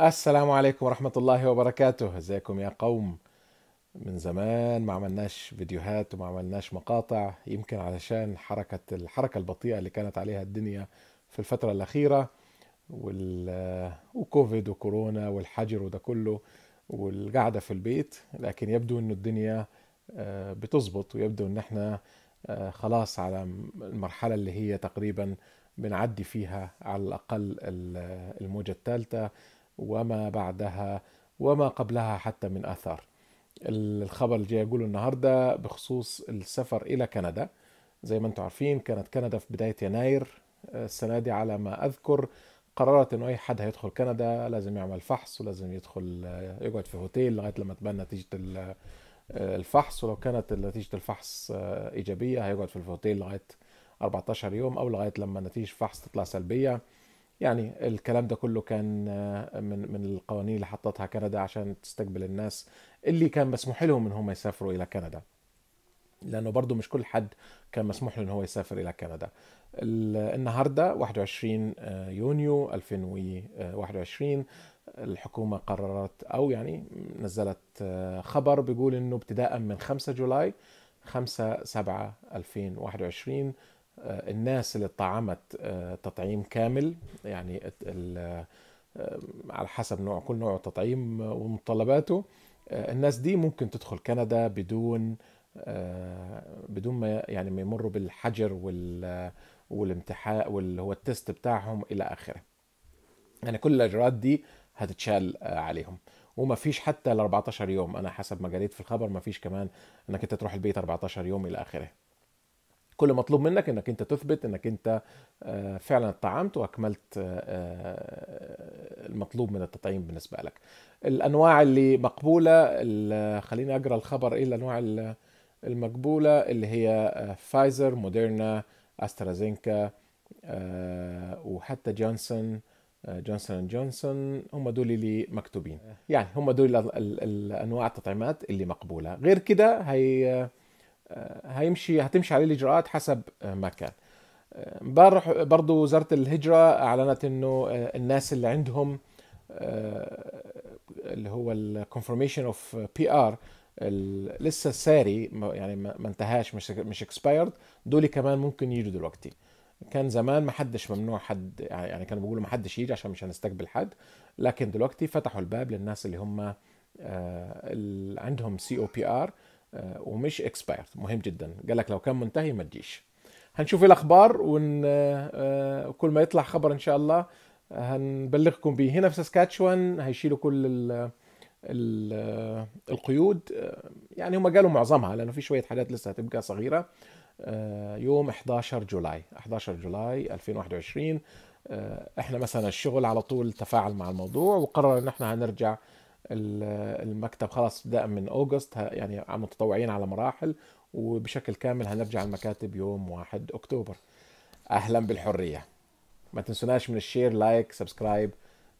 السلام عليكم ورحمة الله وبركاته ازيكم يا قوم من زمان ما عملناش فيديوهات وما عملناش مقاطع يمكن علشان حركة الحركة البطيئة اللي كانت عليها الدنيا في الفترة الأخيرة وكوفيد وكورونا والحجر وده كله والقعدة في البيت لكن يبدو أن الدنيا آه، بتظبط ويبدو أن احنا آه، خلاص على المرحلة اللي هي تقريبا بنعدي فيها على الأقل الموجة الثالثة وما بعدها وما قبلها حتى من آثار الخبر اللي جاي أقوله النهاردة بخصوص السفر إلى كندا زي ما انتم عارفين كانت كندا في بداية يناير آه، السنة دي على ما أذكر قررت انه اي حد هيدخل كندا لازم يعمل فحص ولازم يدخل آه، يقعد في هوتيل لغايه لما تبان نتيجه آه، الفحص ولو كانت نتيجه الفحص ايجابيه هيقعد في الهوتيل لغايه 14 يوم او لغايه لما نتيجه الفحص تطلع سلبيه يعني الكلام ده كله كان آه، من من القوانين اللي حطتها كندا عشان تستقبل الناس اللي كان مسموح لهم ان هم يسافروا الى كندا لانه برضه مش كل حد كان مسموح له ان هو يسافر الى كندا النهارده 21 آه، يونيو 2021 الحكومه قررت او يعني نزلت آه، خبر بيقول انه ابتداء من 5 جولاي 5 7 2021 آه، الناس اللي طعمت آه، تطعيم كامل يعني آه، على حسب نوع كل نوع تطعيم ومتطلباته الناس دي ممكن تدخل كندا بدون بدون ما يعني ما يمروا بالحجر وال والامتحان واللي هو التست بتاعهم الى اخره يعني كل الاجراءات دي هتتشال عليهم وما فيش حتى ال 14 يوم انا حسب ما قريت في الخبر ما فيش كمان انك انت تروح البيت 14 يوم الى اخره كل مطلوب منك انك انت تثبت انك انت آه، فعلا طعمت واكملت آه، آه، المطلوب من التطعيم بالنسبه لك الانواع اللي مقبوله خليني اقرا الخبر ايه الانواع المقبوله اللي هي فايزر موديرنا استرازينكا وحتى جونسون جونسون اند جونسون هم دول اللي مكتوبين إيه. يعني هم دول الانواع التطعيمات اللي مقبوله غير كده هي آه، هيمشي هتمشي عليه الاجراءات حسب آه، ما كان آه، امبارح برضه وزاره الهجره اعلنت انه الناس اللي عندهم اللي هو الكونفرميشن اوف بي ار لسه ساري يعني ما انتهاش مش مش اكسبايرد دول كمان ممكن يجوا دلوقتي كان زمان ما حدش ممنوع حد يعني كانوا بيقولوا ما حدش يجي عشان مش هنستقبل حد لكن دلوقتي فتحوا الباب للناس اللي هم اللي عندهم سي او بي ار آه، ومش اكسبايرد مهم جدا قال لك لو كان منتهي ما تجيش هنشوف الاخبار وكل آه، ما يطلع خبر ان شاء الله هنبلغكم به هنا في ساسكاتشوان هيشيلوا كل ال ال آه، القيود يعني هم قالوا معظمها لانه في شويه حاجات لسه هتبقى صغيره يوم 11 جولاي 11 جولاي 2021 احنا مثلا الشغل على طول تفاعل مع الموضوع وقرر ان احنا هنرجع المكتب خلاص بدأ من أوغست يعني متطوعين على مراحل وبشكل كامل هنرجع المكاتب يوم 1 أكتوبر أهلا بالحرية ما تنسوناش من الشير لايك سبسكرايب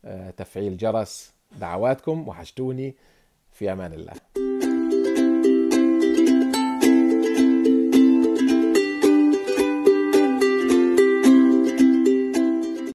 آه، تفعيل جرس دعواتكم وحشتوني في أمان الله